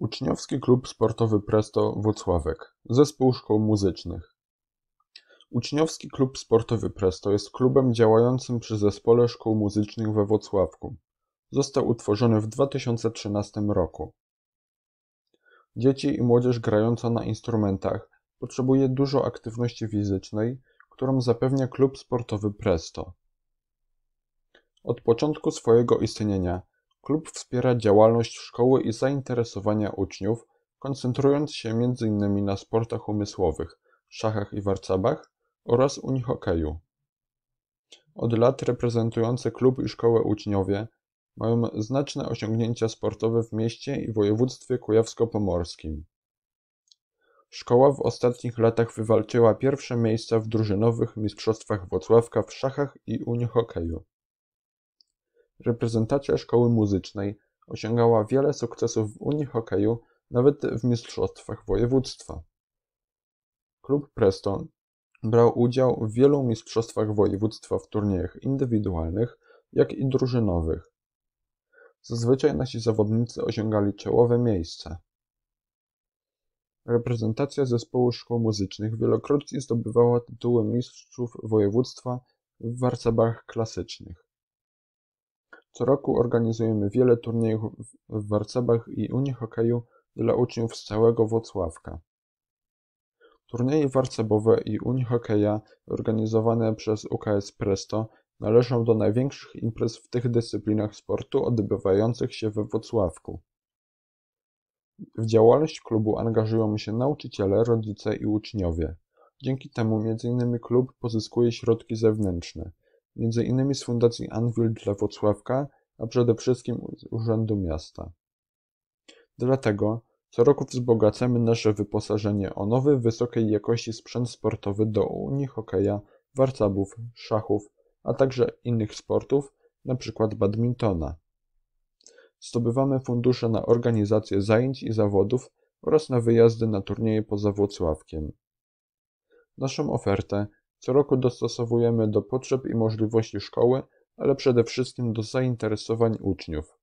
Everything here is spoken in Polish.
Uczniowski Klub Sportowy Presto Włocławek Zespół Szkół Muzycznych Uczniowski Klub Sportowy Presto jest klubem działającym przy Zespole Szkół Muzycznych we Włocławku. Został utworzony w 2013 roku. Dzieci i młodzież grająca na instrumentach potrzebuje dużo aktywności fizycznej, którą zapewnia klub sportowy Presto. Od początku swojego istnienia Klub wspiera działalność szkoły i zainteresowania uczniów, koncentrując się m.in. na sportach umysłowych, szachach i warcabach oraz unihokeju. Od lat reprezentujący klub i szkołę uczniowie mają znaczne osiągnięcia sportowe w mieście i województwie kujawsko-pomorskim. Szkoła w ostatnich latach wywalczyła pierwsze miejsca w drużynowych mistrzostwach Wrocławka w szachach i unihokeju. Reprezentacja szkoły muzycznej osiągała wiele sukcesów w unihokeju, nawet w mistrzostwach województwa. Klub Preston brał udział w wielu mistrzostwach województwa w turniejach indywidualnych, jak i drużynowych. Zazwyczaj nasi zawodnicy osiągali czołowe miejsce. Reprezentacja zespołu szkół muzycznych wielokrotnie zdobywała tytuły mistrzów województwa w warcabach klasycznych. Co roku organizujemy wiele turniejów w Warcabach i Hokeju dla uczniów z całego Wocławka. Turnieje warcabowe i Hokeja, organizowane przez UKS Presto należą do największych imprez w tych dyscyplinach sportu odbywających się we Wocławku. W działalność klubu angażują się nauczyciele, rodzice i uczniowie. Dzięki temu m.in. klub pozyskuje środki zewnętrzne – między innymi z Fundacji Anvil dla Wrocławka, a przede wszystkim z Urzędu Miasta. Dlatego co roku wzbogacamy nasze wyposażenie o nowy, wysokiej jakości sprzęt sportowy do Unii Hokeja, warcabów, szachów, a także innych sportów, np. badmintona. Zdobywamy fundusze na organizację zajęć i zawodów oraz na wyjazdy na turnieje poza Włocławkiem. Naszą ofertę co roku dostosowujemy do potrzeb i możliwości szkoły, ale przede wszystkim do zainteresowań uczniów